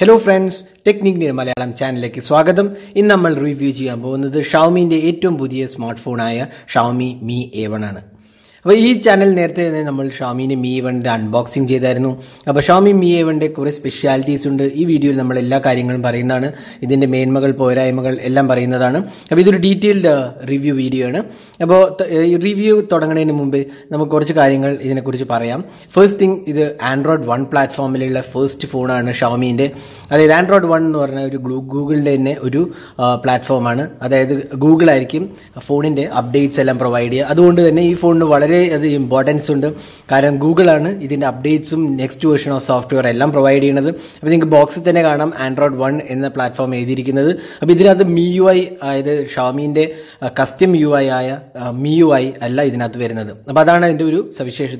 hello friends technique നിയ മലയാളം ചാനലിലേക്ക് സ്വാഗതം ഇന്ന് നമ്മൾ റിവ്യൂ ചെയ്യാൻ പോകുന്നത് ഷവമിൻ്റെ ഏറ്റവും പുതിയ സ്മാർട്ട് ഫോണായ ഷവമി മി എ വൺ ആണ് അപ്പോൾ ഈ ചാനൽ നേരത്തെ തന്നെ നമ്മൾ ഷാമിൻ്റെ മീ വണ്ടി അൺബോക്സിംഗ് ചെയ്തായിരുന്നു അപ്പോൾ ഷാമി മീ വണ്ടെ കുറേ സ്പെഷ്യാലിറ്റീസ് ഉണ്ട് ഈ വീഡിയോയിൽ നമ്മൾ എല്ലാ കാര്യങ്ങളും പറയുന്നതാണ് ഇതിന്റെ മേന്മകൾ പോരായ്മകൾ എല്ലാം പറയുന്നതാണ് അപ്പോൾ ഇതൊരു ഡീറ്റെയിൽഡ് റിവ്യൂ വീഡിയോ ആണ് അപ്പോൾ റിവ്യൂ തുടങ്ങുന്നതിന് മുമ്പ് നമുക്ക് കുറച്ച് കാര്യങ്ങൾ ഇതിനെക്കുറിച്ച് പറയാം ഫസ്റ്റ് തിങ് ഇത് ആൻഡ്രോയിഡ് വൺ പ്ലാറ്റ്ഫോമിലുള്ള ഫസ്റ്റ് ഫോണാണ് ഷാമിൻ്റെ അതായത് ആൻഡ്രോയിഡ് വൺ എന്ന് പറഞ്ഞ ഒരു ഗൂഗിളിൻ്റെ തന്നെ ഒരു പ്ലാറ്റ്ഫോമാണ് അതായത് ഗൂഗിൾ ആയിരിക്കും ഫോണിൻ്റെ അപ്ഡേറ്റ്സ് എല്ലാം പ്രൊവൈഡ് ചെയ്യുക അതുകൊണ്ട് തന്നെ ഈ ഫോണിന് വളരെ അത് ഇമ്പോർട്ടൻസ് ഉണ്ട് കാരണം ഗൂഗിളാണ് ഇതിൻ്റെ അപ്ഡേറ്റ്സും നെക്സ്റ്റ് വേർഷൻ ഓഫ് സോഫ്റ്റ്വെയർ എല്ലാം പ്രൊവൈഡ് ചെയ്യുന്നത് അപ്പോൾ നിങ്ങൾക്ക് ബോക്സിൽ തന്നെ കാണാം ആൻഡ്രോയിഡ് വൺ എന്ന പ്ലാറ്റ്ഫോം എഴുതിയിരിക്കുന്നത് അപ്പോൾ ഇതിനകത്ത് മി യു ഐ അതായത് ഷാമിൻ്റെ കസ്റ്റം യു ഐ ആയ മി യു ഐ അല്ല ഇതിനകത്ത് വരുന്നത് അപ്പോൾ അതാണ് അതിൻ്റെ ഒരു സവിശേഷത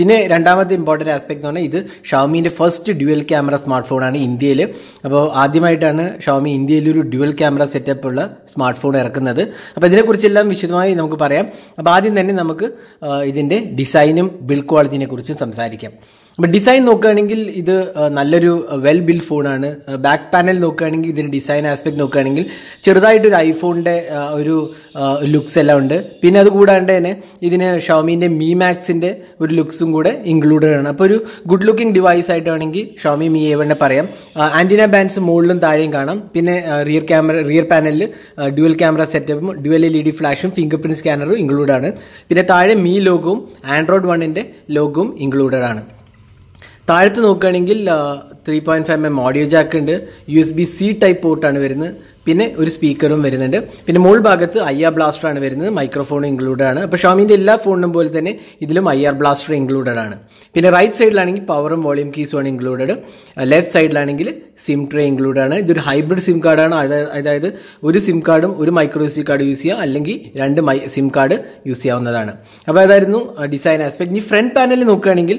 പിന്നെ രണ്ടാമത്തെ ഇമ്പോർട്ടൻറ്റ് ആസ്പെക്ട് എന്ന് പറഞ്ഞാൽ ഇത് ഷാമിൻ്റെ ഫസ്റ്റ് ഡ്യുവൽ ക്യാമറ സ്മാർട്ട് ഫോണാണ് ഇന്ത്യയിൽ അപ്പോൾ ആദ്യമായിട്ടാണ് ഷോമി ഇന്ത്യയിൽ ഒരു ഡ്യുവൽ ക്യാമറ സെറ്റപ്പ് ഉള്ള സ്മാർട്ട് ഫോൺ ഇറക്കുന്നത് അപ്പോൾ ഇതിനെക്കുറിച്ചെല്ലാം വിശദമായി നമുക്ക് പറയാം അപ്പോൾ ആദ്യം തന്നെ നമുക്ക് ഇതിൻ്റെ ഡിസൈനും ബിൽഡ് ക്വാളിറ്റിനെ കുറിച്ചും സംസാരിക്കാം അപ്പൊ ഡിസൈൻ നോക്കുകയാണെങ്കിൽ ഇത് നല്ലൊരു വെൽ ബിൽ ഫോണാണ് ബാക്ക് പാനൽ നോക്കുകയാണെങ്കിൽ ഇതിന്റെ ഡിസൈൻ ആസ്പെക്ട് നോക്കുകയാണെങ്കിൽ ചെറുതായിട്ട് ഒരു ഐഫോണിന്റെ ഒരു ലുക്സ് എല്ലാം ഉണ്ട് പിന്നെ അത് കൂടാണ്ട് തന്നെ ഇതിന് ഷോമിന്റെ മീ മാക്സിന്റെ ഒരു ലുക്സും കൂടെ ഇൻക്ലൂഡഡ് ആണ് അപ്പോൾ ഒരു ഗുഡ് ലുക്കിംഗ് ഡിവൈസ് ആയിട്ടാണെങ്കിൽ ഷോമി മി എവണ്ണെ പറയാം ആന്റിന ബാൻഡ്സ് മുകളിലും താഴെയും കാണാം പിന്നെ റിയർ ക്യാമറ റിയർ പാനലിൽ ഡ്യുവൽ ക്യാമറ സെറ്റപ്പും ഡ്യുവൽ എൽ ഇ ഡി ഫ്ലാഷും ഫിംഗർ പ്രിന്റ് സ്കാനറും ഇൻക്ലൂഡ് ആണ് പിന്നെ താഴെ മീ ലോഗവും ആൻഡ്രോയിഡ് വണ്ണിന്റെ ലോഗവും ഇൻക്ലൂഡഡ് ആണ് താഴത്ത് നോക്കുകയാണെങ്കിൽ three point five M M audio jack ഉണ്ട് U S B C type പോർട്ടാണ് വരുന്നത് പിന്നെ ഒരു സ്പീക്കറും വരുന്നുണ്ട് പിന്നെ മുകൾ ഭാഗത്ത് ഐ ആർ ബ്ലാസ്റ്റർ ആണ് വരുന്നത് മൈക്രോഫോൺ ഇൻക്ലൂഡഡ് ആണ് അപ്പോൾ ഷോമിൻ്റെ എല്ലാ ഫോണിനും പോലെ തന്നെ ഇതിലും ഐ ആർ ബ്ലാസ്റ്റർ ഇൻക്ലൂഡഡ് ആണ് പിന്നെ റൈറ്റ് സൈഡിലാണെങ്കിൽ പവറും വോളിയം കീസും ആണ് ഇൻക്ലൂഡഡ് ലെഫ്റ്റ് സൈഡിലാണെങ്കിൽ സിം ട്രേ ഇൻക്ലൂഡ് ആണ് ഇതൊരു ഹൈബ്രിഡ് സിം കാർഡാണ് അതായത് ഒരു സിം കാർഡും ഒരു മൈക്രോ എസ് കാർഡ് യൂസ് ചെയ്യുക അല്ലെങ്കിൽ രണ്ട് മൈ സിം കാർഡ് യൂസ് ചെയ്യാവുന്നതാണ് അപ്പോൾ അതായിരുന്നു ഡിസൈൻ ആസ്പെക്ട് ഇനി ഫ്രണ്ട് പാനലിൽ നോക്കുകയാണെങ്കിൽ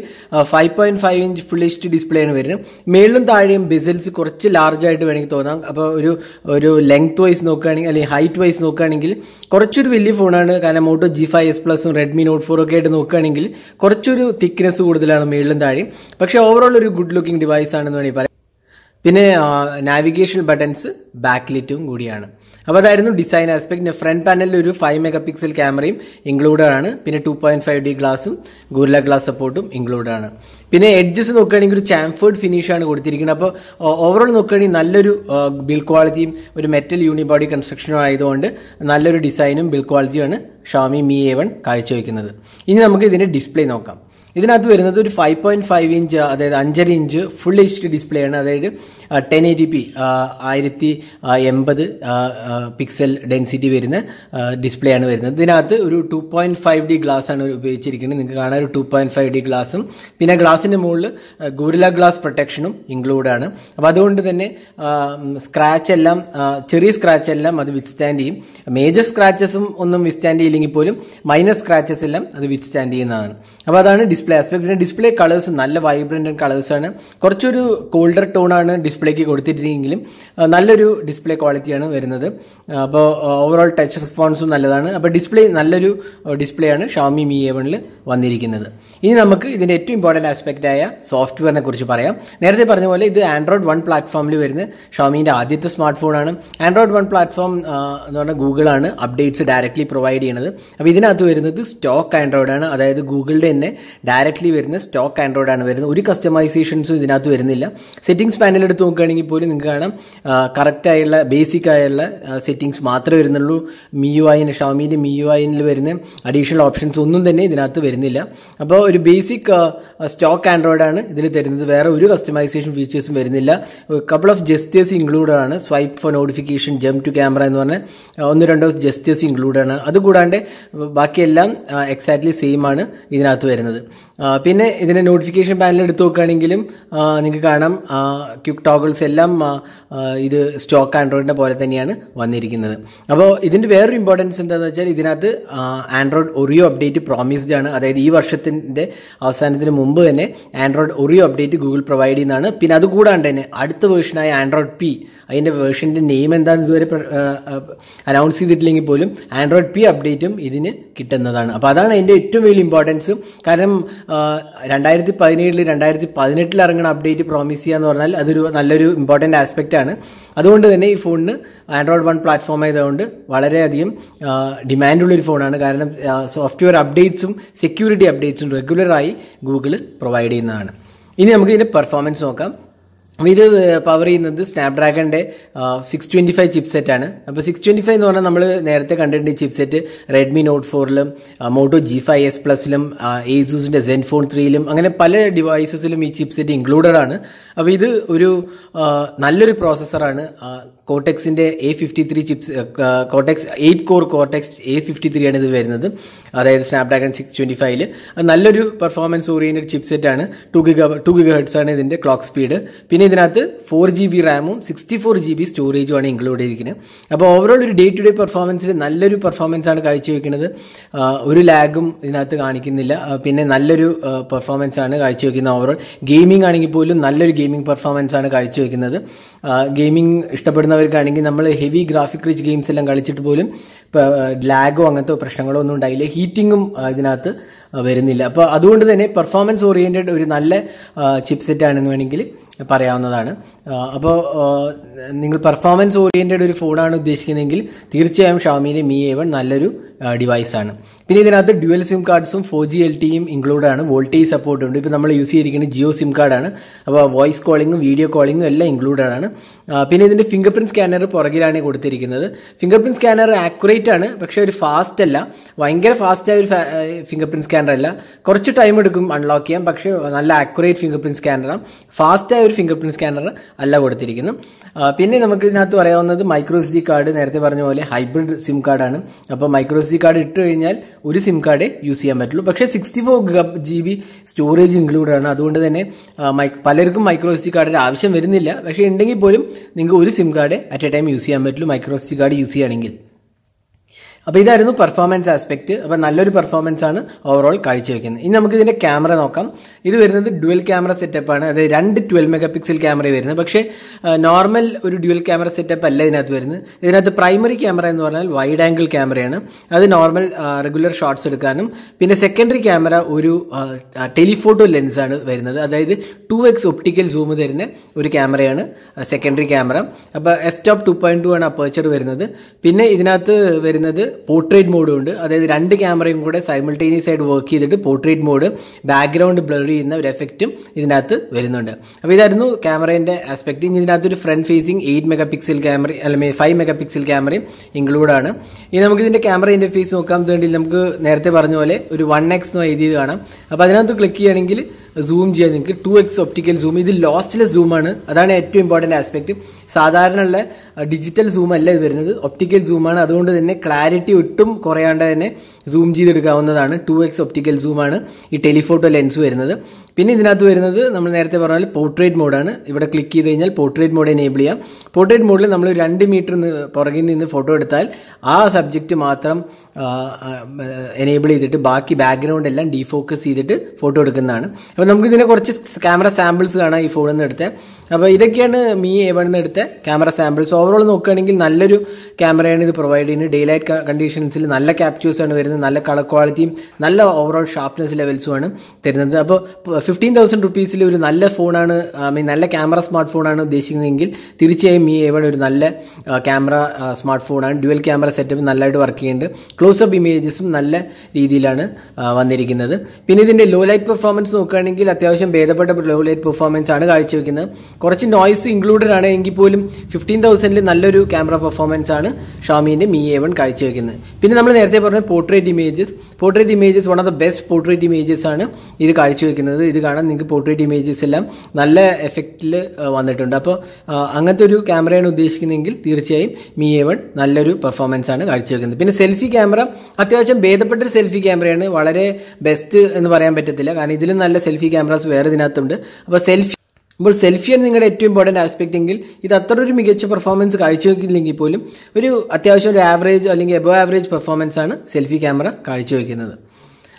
five point five inch full H D display ആണ് വരുന്നത് മേളിലും താഴെയും ബിസിൽസ് കുറച്ച് ലാർജ് ആയിട്ട് വേണമെങ്കിൽ തോന്നാം അപ്പോൾ ഒരു ഒരു ലെങ്ത് വൈസ് നോക്കുകയാണെങ്കിൽ അല്ലെങ്കിൽ ഹൈറ്റ് വൈസ് നോക്കുകയാണെങ്കിൽ കുറച്ചൊരു വലിയ ഫോണാണ് കാരണം മോട്ടോ ജി ഫൈവ് എസ് പ്ലസും റെഡ്മി നോട്ട് ഫോർ ഒക്കെ ആയിട്ട് നോക്കുകയാണെങ്കിൽ കുറച്ചൊരു തിക്നെസ് കൂടുതലാണ് മേളിലും താഴെ പക്ഷേ ഓവറോൾ ഒരു ഗുഡ് ലുക്കിംഗ് ഡിവൈസ് ആണെന്ന് വേണമെങ്കിൽ പറയാം പിന്നെ നാവിഗേഷൻ ബട്ടൺസ് ബാക്ക്ലിറ്റും കൂടിയാണ് അപ്പോൾ അതായിരുന്നു ഡിസൈൻ ആസ്പെക്ട് ഫ്രണ്ട് പാനലിൽ ഒരു ഫൈവ് മെഗാ പിക്സൽ ക്യാമറയും ഇൻക്ലൂഡഡ് ആണ് പിന്നെ ടു പോയിന്റ് ഫൈവ് ഡി ഗ്ലാസും ഗുരുല ഗ്ലാസ് സപ്പോർട്ടും ഇൻക്ലൂഡ് ആണ് പിന്നെ എഡ്ജസ് നോക്കുകയാണെങ്കിൽ ഒരു ചാംഫേർഡ് ഫിനിഷ് ആണ് കൊടുത്തിരിക്കുന്നത് അപ്പോൾ ഓവറോൾ നോക്കുകയാണെങ്കിൽ നല്ലൊരു ബിൽ ക്വാളിറ്റിയും ഒരു മെറ്റൽ യൂണിബോഡി കൺസ്ട്രക്ഷനും ആയതുകൊണ്ട് നല്ലൊരു ഡിസൈനും ബിൽ ക്വാളിറ്റിയുമാണ് ഷാമി മി എ വൺ കാഴ്ചവെക്കുന്നത് ഇനി നമുക്ക് ഇതിന്റെ ഡിസ്പ്ലേ നോക്കാം ഇതിനകത്ത് വരുന്നത് ഒരു ഫൈവ് പോയിന്റ് ഫൈവ് ഇഞ്ച് അതായത് അഞ്ചര inch full H D display ആണ് അതായത് ടെൻ എയ്റ്റി പി ആയിരത്തി എൺപത് പിക്സൽ ഡെൻസിറ്റി വരുന്ന ഡിസ്പ്ലേ ആണ് വരുന്നത് ഇതിനകത്ത് ഒരു two point five D glass ആണ് ഉപയോഗിച്ചിരിക്കുന്നത് നിങ്ങൾക്ക് കാണാൻ ഒരു ടു പോയിന്റ് ഫൈവ് ഡി ഗ്ലാസും പിന്നെ ഗ്ലാസിന്റെ മുകളിൽ ഗൂരില ഗ്ലാസ് പ്രൊട്ടക്ഷനും ഇൻക്ലൂഡ് ആണ് അപ്പൊ അതുകൊണ്ട് തന്നെ സ്ക്രാച്ച് എല്ലാം ചെറിയ സ്ക്രാച്ച് എല്ലാം അത് വിത്ത്സ്റ്റാൻഡ് ചെയ്യും മേജർ സ്ക്രാച്ചസും ഒന്നും വിത്ത്സ്റ്റാൻഡ് ചെയ്യില്ലെങ്കിൽ പോലും മൈനർ സ്ക്രാച്ചസ് എല്ലാം അത് വിത്ത്സ്റ്റാൻഡ് ചെയ്യുന്നതാണ് അപ്പൊ അതാണ് display display aspect display colours നല്ല വൈബ്രന്റ് കളേഴ്സ് ആണ് കുറച്ചൊരു കോൾഡർ ടോൺ ആണ് ഡിസ്പ്ലേക്ക് കൊടുത്തിരുന്നെങ്കിലും നല്ലൊരു ഡിസ്പ്ലേ ക്വാളിറ്റിയാണ് വരുന്നത് അപ്പോൾ ഓവറോൾ ടച്ച് റെസ്പോൺസും നല്ലതാണ് അപ്പോൾ ഡിസ്പ്ലേ നല്ലൊരു ഡിസ്പ്ലേ ആണ് ഷാമി മി എ വണ്ണിൽ വന്നിരിക്കുന്നത് ഇനി നമുക്ക് ഇതിന്റെ ഏറ്റവും ഇമ്പോർട്ടൻറ്റ് ആസ്പെക്ട് ആയ സോഫ്റ്റ്വെയറിനെ കുറിച്ച് പറയാം നേരത്തെ പറഞ്ഞ പോലെ ഇത് ആൻഡ്രോയിഡ് വൺ പ്ലാറ്റ്ഫോമിൽ വരുന്ന ഷാമിൻ്റെ ആദ്യത്തെ സ്മാർട്ട് ആണ് ആൻഡ്രോയിഡ് വൺ പ്ലാറ്റ്ഫോം എന്ന് പറഞ്ഞാൽ ആണ് അപ്ഡേറ്റ്സ് ഡയറക്റ്റ്ലി പ്രൊവൈഡ് ചെയ്യുന്നത് അപ്പോൾ ഇതിനകത്ത് വരുന്നത് സ്റ്റോക്ക് ആൻഡ്രോയിഡ് ആണ് അതായത് ഗൂഗിളിന്റെ തന്നെ ഡയറക്റ്റ്ലി വരുന്ന സ്റ്റോക്ക് ആൻഡ്രോയിഡ് ആണ് വരുന്നത് ഒരു കസ്റ്റമൈസേഷൻസും ഇതിനകത്ത് വരുന്നില്ല സെറ്റിംഗ്സ് പാനൽ എടുത്ത് നോക്കുകയാണെങ്കിൽ പോലും നിങ്ങൾക്ക് കാണാം കറക്റ്റ് ആയുള്ള ബേസിക് ആയുള്ള സെറ്റിംഗ്സ് മാത്രമേ വരുന്നുള്ളൂ മി യു ഐ ഷാമിൻ്റെ മി യു ഐനിൽ വരുന്ന അഡീഷണൽ ഓപ്ഷൻസ് ഒന്നും തന്നെ ഇതിനകത്ത് വരുന്നില്ല അപ്പോൾ ഒരു ബേസിക് സ്റ്റോക്ക് ആൻഡ്രോയിഡ് ആണ് ഇതിൽ തരുന്നത് വേറെ ഒരു കസ്റ്റമൈസേഷൻ ഫീച്ചേഴ്സും വരുന്നില്ല കപ്പിൾ ഓഫ് ജസ്റ്റേഴ്സ് ഇൻക്ലൂഡഡ് ആണ് swipe for notification jump to camera എന്ന് പറഞ്ഞ ഒന്ന് രണ്ടോ ജസ്റ്റേഴ്സ് ഇൻക്ലൂഡ് ആണ് അതുകൂടാണ്ട് ബാക്കിയെല്ലാം എക്സാക്ട്ലി സെയിം ആണ് ഇതിനകത്ത് വരുന്നത് പിന്നെ ഇതിന്റെ നോട്ടിഫിക്കേഷൻ പാനൽ എടുത്തു നോക്കുകയാണെങ്കിലും നിങ്ങൾക്ക് കാണാം ക്യുക്ക് ടോഗിൾസ് എല്ലാം ഇത് സ്റ്റോക്ക് ആൻഡ്രോയിഡിനെ പോലെ തന്നെയാണ് വന്നിരിക്കുന്നത് അപ്പോൾ ഇതിന്റെ വേറൊരു ഇമ്പോർട്ടൻസ് എന്താണെന്ന് വെച്ചാൽ ഇതിനകത്ത് ആൻഡ്രോയിഡ് ഒറിയോ അപ്ഡേറ്റ് പ്രോമിസ്ഡ് ആണ് അതായത് ഈ വർഷത്തിന്റെ അവസാനത്തിന് മുമ്പ് തന്നെ Android Oreo update Google provide ചെയ്യുന്നതാണ് പിന്നെ അതുകൂടാണ്ട് തന്നെ അടുത്ത വേർഷനായ ആൻഡ്രോയിഡ് പി അതിന്റെ വേർഷന്റെ നെയിം എന്താണെന്ന് ഇതുവരെ അനൗൺസ് ചെയ്തിട്ടില്ലെങ്കിൽ പോലും ആൻഡ്രോയിഡ് പി അപ്ഡേറ്റും ഇതിന് കിട്ടുന്നതാണ് അപ്പോൾ അതാണ് അതിൻ്റെ ഏറ്റവും വലിയ ഇമ്പോർട്ടൻസ് കാരണം രണ്ടായിരത്തി പതിനേഴില് രണ്ടായിരത്തി പതിനെട്ടിൽ ഇറങ്ങുന്ന അപ്ഡേറ്റ് പ്രോമിസ് ചെയ്യുക എന്ന് പറഞ്ഞാൽ അതൊരു നല്ലൊരു ഇമ്പോർട്ടന്റ് ആസ്പെക്റ്റ് ആണ് അതുകൊണ്ട് തന്നെ ഈ ഫോണിന് ആൻഡ്രോയിഡ് വൺ പ്ലാറ്റ്ഫോം ആയതുകൊണ്ട് വളരെയധികം ഒരു ഫോണാണ് കാരണം സോഫ്റ്റ്വെയർ അപ്ഡേറ്റ്സും സെക്യൂരിറ്റി അപ്ഡേറ്റ്സും റെഗുലറായി ഗൂഗിൾ പ്രൊവൈഡ് ചെയ്യുന്നതാണ് ഇനി നമുക്ക് ഇതിന്റെ പെർഫോമൻസ് നോക്കാം ഇത് പവർ ചെയ്യുന്നത് സ്നാപ്ഡ്രാഗണിന്റെ സിക്സ് ട്വന്റി ഫൈവ് ചിപ്സെറ്റ് ആണ് അപ്പൊ സിക്സ് ട്വന്റി ഫൈവ് എന്ന് പറഞ്ഞാൽ നമ്മൾ നേരത്തെ കണ്ടിട്ടുണ്ട് ഈ ചിപ്സെറ്റ് റെഡ്മി നോട്ട് ഫോറിലും മോട്ടോ ജി ഫൈവ് എസ് പ്ലസിലും ഏസൂസിന്റെ സെൻ ഫോൺ ത്രീയിലും അങ്ങനെ പല ഡിവൈസസിലും ഈ ചിപ്സെറ്റ് ഇൻക്ലൂഡഡ് ആണ് അപ്പൊ ഇത് ഒരു നല്ലൊരു പ്രോസസ്സറാണ് കോട്ടെക്സിന്റെ A fifty three chips Cortex eight core Cortex A fifty three ആണ് ഇത് വരുന്നത് അതായത് സ്നാപ്ഡ്രാഗൺ സിക്സ് ട്വന്റി ഫൈവില് നല്ലൊരു പെർഫോമൻസ് ഓറിയന്റഡ് ചിപ്സെറ്റ് ആണ് two giga two giga hertz ആണ് ഇതിന്റെ ക്ലോക്ക് സ്പീഡ് പിന്നെ പിന്നെ ഇതിനകത്ത് ഫോർ ജി ബി റാമും സിക്സ്റ്റി ഫോർ ജി ബി സ്റ്റോറേജുമാണ് ഇൻക്ലൂഡ് ചെയ്തിരിക്കുന്നത് അപ്പോൾ ഓവറോൾ ഒരു ഡേ ടു ഡേ പെർഫോമൻസിൽ നല്ലൊരു പെർഫോമൻസ് ആണ് കാഴ്ചവെക്കുന്നത് ഒരു ലാഗും ഇതിനകത്ത് കാണിക്കുന്നില്ല പിന്നെ നല്ലൊരു പെർഫോമൻസ് ആണ് കാഴ്ചവെക്കുന്നത് ഓവറോൾ ഗെയിമിംഗ് ആണെങ്കിൽ പോലും നല്ലൊരു ഗെയിമിംഗ് പെർഫോമൻസ് ആണ് കാഴ്ചവെക്കുന്നത് ഗെയിമിംഗ് ഇഷ്ടപ്പെടുന്നവർക്കാണെങ്കിൽ നമ്മൾ ഹെവി ഗ്രാഫിക് റിച്ച് ഗെയിംസ് എല്ലാം കളിച്ചിട്ട് പോലും ലാഗോ അങ്ങനത്തെ പ്രശ്നങ്ങളോ ഒന്നും ഉണ്ടായില്ല ഹീറ്റിങ്ങും ഇതിനകത്ത് വരുന്നില്ല അപ്പോൾ അതുകൊണ്ട് തന്നെ പെർഫോമൻസ് ഓറിയന്റഡ് ഒരു നല്ല ചിപ്സെറ്റ് ആണെന്ന് വേണമെങ്കിൽ പറയാവുന്നതാണ് അപ്പോൾ നിങ്ങൾ പെർഫോമൻസ് ഓറിയന്റഡ് ഒരു ഫോണാണ് ഉദ്ദേശിക്കുന്നതെങ്കിൽ തീർച്ചയായും ഷാമിയിലെ മി എ വൺ നല്ലൊരു ഡിവൈസാണ് പിന്നെ ഇതിനകത്ത് ഡ്യുവൽ സിം കാർഡ്സും ഫോർ ജി എൽ ടിയും ഇൻക്ലൂഡ് ആണ് വോൾട്ടേജ് സപ്പോർട്ട് ഉണ്ട് ഇപ്പൊ നമ്മൾ യൂസ് ചെയ്തിരിക്കുന്നത് ജിയോ സിം കാർഡാണ് അപ്പോൾ വോയിസ് കോളിംഗും വീഡിയോ കോളിംഗും എല്ലാം ഇൻക്ലൂഡഡ് ആണ് പിന്നെ ഇതിന്റെ ഫിംഗർ പ്രിന്റ് സ്കാനർ പുറകിലാണ് കൊടുത്തിരിക്കുന്നത് ഫിംഗർ പ്രിന്റ് സ്കാനർ ആക്യുറേറ്റ് ആണ് പക്ഷെ ഒരു ഫാസ്റ്റ് അല്ല ഭയങ്കര ഫാസ്റ്റ് ആയ ഒരു ഫിംഗർ പ്രിന്റ് സ്കാനർ അല്ല കുറച്ച് ടൈം എടുക്കും അൺലോക്ക് ചെയ്യാൻ പക്ഷേ നല്ല ആക്യുറേറ്റ് ഫിംഗർ പ്രിന്റ് സ്കാനറാണ് ഫാസ്റ്റ് ആയ ഒരു ഫിംഗർ പ്രിന്റ് സ്കാനർ അല്ല കൊടുത്തിരിക്കുന്നത് പിന്നെ നമുക്ക് ഇതിനകത്ത് പറയാവുന്നത് മൈക്രോ എസ് ഡി കാർഡ് നേരത്തെ പറഞ്ഞ പോലെ ഹൈബ്രിഡ് സിം കാർഡാണ് അപ്പോൾ മൈക്രോ എസ് ഡി കാർഡ് ഇട്ട് കഴിഞ്ഞാൽ ഒരു സിം കാർഡേ യൂസ് ചെയ്യാൻ പറ്റുള്ളൂ പക്ഷേ sixty four G B storage include ആണ് അതുകൊണ്ട് തന്നെ പലർക്കും മൈക്രോ എസ് ഡി കാർഡിന്റെ ആവശ്യം വരുന്നില്ല പക്ഷേ ഉണ്ടെങ്കിൽ പോലും നിങ്ങൾക്ക് ഒരു SIM card at a time use ചെയ്യാൻ പറ്റുള്ളൂ micro S D card use ചെയ്യുകയാണെങ്കിൽ അപ്പോൾ ഇതായിരുന്നു പെർഫോമൻസ് ആസ്പെക്ട് അപ്പോൾ നല്ലൊരു പെർഫോമൻസ് ആണ് ഓവറോൾ കാഴ്ചവെക്കുന്നത് ഇനി നമുക്ക് ഇതിന്റെ ക്യാമറ നോക്കാം ഇത് വരുന്നത് ഡ്യുവൽ ക്യാമറ സെറ്റപ്പ് ആണ് അതായത് രണ്ട് ട്വൽവ് മെഗാ പിക്സൽ ക്യാമറ വരുന്നത് പക്ഷേ നോർമൽ ഒരു ഡ്യുവൽ ക്യാമറ സെറ്റപ്പ് അല്ല ഇതിനകത്ത് വരുന്നത് ഇതിനകത്ത് പ്രൈമറി ക്യാമറ എന്ന് പറഞ്ഞാൽ വൈഡ് ആംഗിൾ ക്യാമറയാണ് അത് നോർമൽ റെഗുലർ ഷോട്ട്സ് എടുക്കാനും പിന്നെ സെക്കൻഡറി ക്യാമറ ഒരു ടെലിഫോട്ടോ ലെൻസ് ആണ് വരുന്നത് അതായത് ടു എക്സ് ഒപ്റ്റിക്കൽ സൂം തരുന്ന ഒരു ക്യാമറയാണ് സെക്കൻഡറി ക്യാമറ അപ്പോൾ f stop two point two ആണ് അപ്പേച്ചർ വരുന്നത് പിന്നെ ഇതിനകത്ത് വരുന്നത് പോർട്രേറ്റ് മോഡും ഉണ്ട് അതായത് രണ്ട് ക്യാമറയും കൂടെ സൈമിൾട്ടേനിയസ് ആയിട്ട് വർക്ക് ചെയ്തിട്ട് പോർട്രേറ്റ് മോഡ് ബാക്ക്ഗ്രൗണ്ട് ബ്ലർ ചെയ്യുന്ന ഒരു എഫക്റ്റും ഇതിനകത്ത് വരുന്നുണ്ട് അപ്പോൾ ഇതായിരുന്നു ക്യാമറേൻ്റെ ആസ്പെക്ട് ഇനി ഇതിനകത്ത് ഒരു front facing eight megapixel camera അല്ലെങ്കിൽ ഫൈവ് മെഗാ പിക്സൽ ക്യാമറയും ഇൻക്ലൂഡ് ആണ് ഇനി നമുക്ക് ഇതിൻ്റെ ക്യാമറ ഫേസ് നോക്കാൻ വേണ്ടി നമുക്ക് നേരത്തെ പറഞ്ഞ പോലെ ഒരു വൺ എക്സ് എന്ന് എഴുതിയത് കാണാം അപ്പോൾ അതിനകത്ത് ക്ലിക്ക് ചെയ്യുകയാണെങ്കിൽ സൂം ചെയ്യാൻ നിങ്ങൾക്ക് ടു എക്സ് ഒപ്റ്റിക്കൽ സൂം ഇത് ലോസ്റ്റിലെ സൂമാണ് അതാണ് ഏറ്റവും ഇമ്പോർട്ടൻറ്റ് ആസ്പെക്ട് ഉള്ള ഡിജിറ്റൽ സൂം അല്ല ഇത് വരുന്നത് ഒപ്റ്റിക്കൽ സൂമാണ് അതുകൊണ്ട് തന്നെ ക്ലാരിറ്റി ഒട്ടും കുറയാണ്ട് തന്നെ സൂം ചെയ്തെടുക്കാവുന്നതാണ് ടു എക്സ് ഒപ്റ്റിക്കൽ സൂമാണ് ഈ ടെലിഫോട്ടോ ലെൻസ് വരുന്നത് പിന്നെ ഇതിനകത്ത് വരുന്നത് നമ്മൾ നേരത്തെ പറഞ്ഞാൽ പോർട്രേറ്റ് മോഡാണ് ഇവിടെ ക്ലിക്ക് ചെയ്ത് കഴിഞ്ഞാൽ പോർട്രേറ്റ് മോഡ് എനേബിൾ ചെയ്യാം പോർട്രേറ്റ് മോഡിൽ നമ്മൾ രണ്ട് മീറ്റർ പുറകിൽ നിന്ന് ഫോട്ടോ എടുത്താൽ ആ സബ്ജക്റ്റ് മാത്രം എനേബിൾ ചെയ്തിട്ട് ബാക്കി ബാക്ക്ഗ്രൗണ്ട് എല്ലാം ഡീഫോക്കസ് ചെയ്തിട്ട് ഫോട്ടോ എടുക്കുന്നതാണ് അപ്പോൾ നമുക്ക് ഇതിനെ കുറച്ച് ക്യാമറ സാമ്പിൾസ് കാണാം ഈ ഫോണിൽ നിന്ന് എടുത്ത അപ്പോൾ ഇതൊക്കെയാണ് മീ എ വണ്ണിൽ എടുത്ത ക്യാമറ സാമ്പിൾസ് ഓവറോൾ നോക്കുകയാണെങ്കിൽ നല്ലൊരു ക്യാമറയാണ് ഇത് പ്രൊവൈഡ് ചെയ്യുന്നത് ഡേ ലൈറ്റ് കണ്ടീഷൻസിൽ നല്ല ആണ് വരുന്നത് നല്ല കളർ ക്വാളിറ്റിയും നല്ല ഓവറോൾ ഷാർപ്നെസ് ലെവൽസുമാണ് തരുന്നത് അപ്പോൾ ഫിഫ്റ്റീൻ തൗസൻഡ് റുപ്പീസിൽ ഒരു നല്ല ഫോണാണ് ഐ മീൻ നല്ല ക്യാമറ സ്മാർട്ട് ഫോണാണ് ഉദ്ദേശിക്കുന്നതെങ്കിൽ തീർച്ചയായും മീ എവൺ ഒരു നല്ല ക്യാമറ സ്മാർട്ട് ഫോണാണ് ഡ്യുവൽ ക്യാമറ സെറ്റപ്പ് നല്ലതായിട്ട് വർക്ക് ചെയ്യുന്നുണ്ട് ക്ലോസപ്പ് ഇമേജസും നല്ല രീതിയിലാണ് വന്നിരിക്കുന്നത് പിന്നെ ഇതിന്റെ ലോ ലൈറ്റ് പെർഫോമൻസ് നോക്കുകയാണെങ്കിൽ അത്യാവശ്യം ഭേദപ്പെട്ട ലോ ലൈറ്റ് പെർഫോമൻസ് ആണ് കാഴ്ചവെക്കുന്നത് കുറച്ച് നോയ്സ് ഇൻക്ലൂഡഡ് ആണ് എങ്കിൽ പോലും ഫിഫ്റ്റീൻ തൗസൻഡിൽ നല്ലൊരു ക്യാമറ പെർഫോമൻസ് ആണ് ഷാമിന്റെ മി എവൺ കാഴ്ചവെക്കുന്നത് പിന്നെ നമ്മൾ നേരത്തെ പറഞ്ഞ portrait images portrait images one of the best portrait images ആണ് ഇത് കാഴ്ചവെക്കുന്നത് ഇത് കാണാം നിങ്ങൾക്ക് പോർട്രേറ്റ് ഇമേജസ് എല്ലാം നല്ല എഫക്റ്റിൽ വന്നിട്ടുണ്ട് അപ്പോൾ അങ്ങനത്തെ ഒരു ക്യാമറയാണ് ഉദ്ദേശിക്കുന്നതെങ്കിൽ തീർച്ചയായും മി എ വൺ നല്ലൊരു പെർഫോമൻസ് ആണ് കാഴ്ചവെക്കുന്നത് പിന്നെ സെൽഫി ക്യാമറ അത്യാവശ്യം ഭേദപ്പെട്ട ഒരു സെൽഫി ക്യാമറയാണ് വളരെ ബെസ്റ്റ് എന്ന് പറയാൻ പറ്റത്തില്ല കാരണം ഇതിലും നല്ല സെൽഫി ക്യാമറാസ് വേറെ ഇതിനകത്തുണ്ട് അപ്പോൾ സെൽഫി സെൽഫി സെൽഫിയാണ് നിങ്ങളുടെ ഏറ്റവും ഇമ്പോർട്ടൻറ്റ് ആസ്പെക്റ്റ് എങ്കിൽ ഇത് അത്ര ഒരു മികച്ച പെർഫോമൻസ് കാഴ്ചവെക്കില്ലെങ്കിൽ പോലും ഒരു അത്യാവശ്യം ഒരു ആവറേജ് അല്ലെങ്കിൽ എബോ ആവറേജ് പെർഫോമൻസ് ആണ് സെൽഫി ക്യാമറ കാഴ്ചവെക്കുന്നത്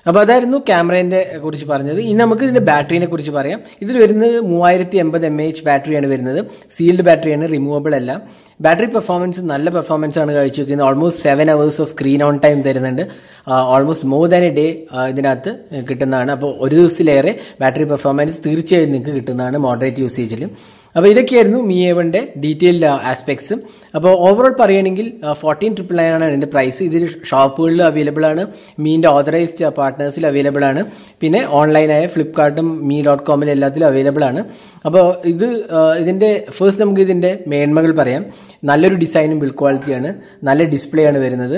അപ്പോൾ അതായിരുന്നു ക്യാമറേൻ്റെ കുറിച്ച് പറഞ്ഞത് ഇനി നമുക്ക് ഇതിൻ്റെ ബാറ്ററിനെ കുറിച്ച് പറയാം ഇതിൽ വരുന്നത് മൂവായിരത്തി എൺപത് എം എച്ച് ബാറ്ററിയാണ് വരുന്നത് സീൽഡ് ബാറ്ററിയാണ് റിമൂവബിൾ അല്ല ബാറ്ററി പെർഫോമൻസ് നല്ല പെർഫോമൻസ് ആണ് വെക്കുന്നത് almost seven hours of screen on time തരുന്നുണ്ട് almost more than a day ഇതിനകത്ത് കിട്ടുന്നതാണ് അപ്പോൾ ഒരു ദിവസത്തിലേറെ ബാറ്ററി പെർഫോമൻസ് തീർച്ചയായും നിങ്ങൾക്ക് കിട്ടുന്നതാണ് മോഡറേറ്റ് യൂസേജിൽ അപ്പോൾ ഇതൊക്കെയായിരുന്നു മി എ വണ്ടെ ഡീറ്റെയിൽഡ് ആസ്പെക്ട്സ് അപ്പോൾ ഓവറോൾ പറയുകയാണെങ്കിൽ ഫോർട്ടീൻ ട്രിപ്പിൾ നയൻ ആണ് അതിൻ്റെ പ്രൈസ് ഇതിൽ ഷോപ്പുകളിൽ അവൈലബിൾ ആണ് മീൻ്റെ ഓതറൈസ്ഡ് പാർട്ട്നേഴ്സിൽ അവൈലബിൾ ആണ് പിന്നെ ഓൺലൈനായ ഫ്ലിപ്കാർട്ടും മീ ഡോട്ട് കോമിലും എല്ലാത്തിലും അവൈലബിൾ ആണ് അപ്പോൾ ഇത് ഇതിൻ്റെ ഫസ്റ്റ് നമുക്ക് ഇതിൻ്റെ മേന്മകൾ പറയാം നല്ലൊരു ഡിസൈനും ബിൽഡ് ക്വാളിറ്റിയാണ് നല്ല ഡിസ്പ്ലേ ആണ് വരുന്നത്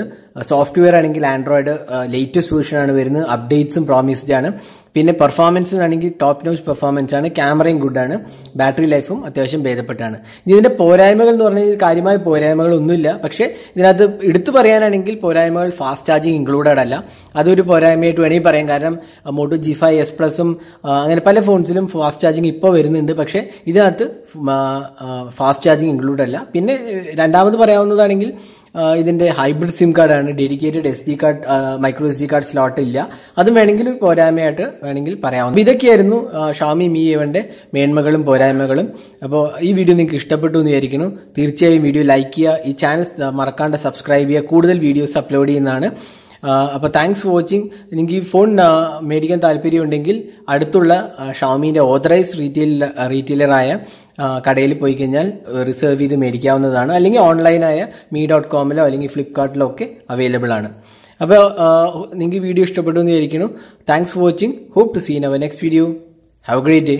സോഫ്റ്റ്വെയർ ആണെങ്കിൽ ആൻഡ്രോയിഡ് ലേറ്റസ്റ്റ് വേർഷൻ ആണ് വരുന്നത് അപ്ഡേറ്റ്സും പ്രോമിസ്ഡ് ആണ് പിന്നെ പെർഫോമൻസിനാണെങ്കിൽ ടോപ്പ് നോച്ച് പെർഫോമൻസ് ആണ് ക്യാമറയും ഗുഡ് ആണ് ബാറ്ററി ലൈഫും അത്യാവശ്യം ഭേദപ്പെട്ടാണ് ഇതിന്റെ പോരായ്മകൾ എന്ന് പറഞ്ഞാൽ കാര്യമായ പോരായ്മകളൊന്നുമില്ല പക്ഷേ ഇതിനകത്ത് എടുത്തു പറയാനാണെങ്കിൽ പോരായ്മകൾ ഫാസ്റ്റ് ചാർജിങ് ഇൻക്ലൂഡഡ് അല്ല അതൊരു പോരായ്മയായിട്ട് വേണമെങ്കിൽ പറയാം കാരണം മോട്ടോ ജി ഫൈവ് എസ് പ്ലസും അങ്ങനെ പല ഫോൺസിലും ഫാസ്റ്റ് ചാർജിങ് ഇപ്പോൾ വരുന്നുണ്ട് പക്ഷേ ഇതിനകത്ത് ഫാസ്റ്റ് ചാർജിങ് ഇൻക്ലൂഡ് അല്ല പിന്നെ രണ്ടാമത് പറയാവുന്നതാണെങ്കിൽ ഇതിന്റെ ഹൈബ്രിഡ് സിം കാർഡാണ് dedicated S D card micro S D card slot ഇല്ല അതും വേണമെങ്കിൽ പോരായ്മയായിട്ട് വേണമെങ്കിൽ പറയാം ഇതൊക്കെയായിരുന്നു ഷാമി മി എവന്റെ മേന്മകളും പോരായ്മകളും അപ്പോൾ ഈ വീഡിയോ നിങ്ങൾക്ക് ഇഷ്ടപ്പെട്ടു എന്ന് വിചാരിക്കുന്നു തീർച്ചയായും വീഡിയോ ലൈക്ക് ചെയ്യുക ഈ ചാനൽ മറക്കാണ്ട് സബ്സ്ക്രൈബ് ചെയ്യുക കൂടുതൽ വീഡിയോസ് അപ്ലോഡ് ചെയ്യുന്നതാണ് അപ്പോൾ താങ്ക്സ് ഫോർ വാച്ചിങ് നിങ്ങൾക്ക് ഈ ഫോൺ മേടിക്കാൻ ഉണ്ടെങ്കിൽ അടുത്തുള്ള ഷാമിൻ്റെ ഓതറൈസ് റീറ്റെയിൽ റീറ്റെയിലറായ കടയിൽ പോയി കഴിഞ്ഞാൽ റിസർവ് ചെയ്ത് മേടിക്കാവുന്നതാണ് അല്ലെങ്കിൽ ഓൺലൈനായ മീ ഡോട്ട് കോമിലോ അല്ലെങ്കിൽ ഫ്ലിപ്കാർട്ടിലോ ഒക്കെ അവൈലബിൾ ആണ് അപ്പോൾ നിങ്ങൾക്ക് വീഡിയോ ഇഷ്ടപ്പെട്ടു എന്ന് വിചാരിക്കുന്നു thanks for watching hope to seen our next video have a great day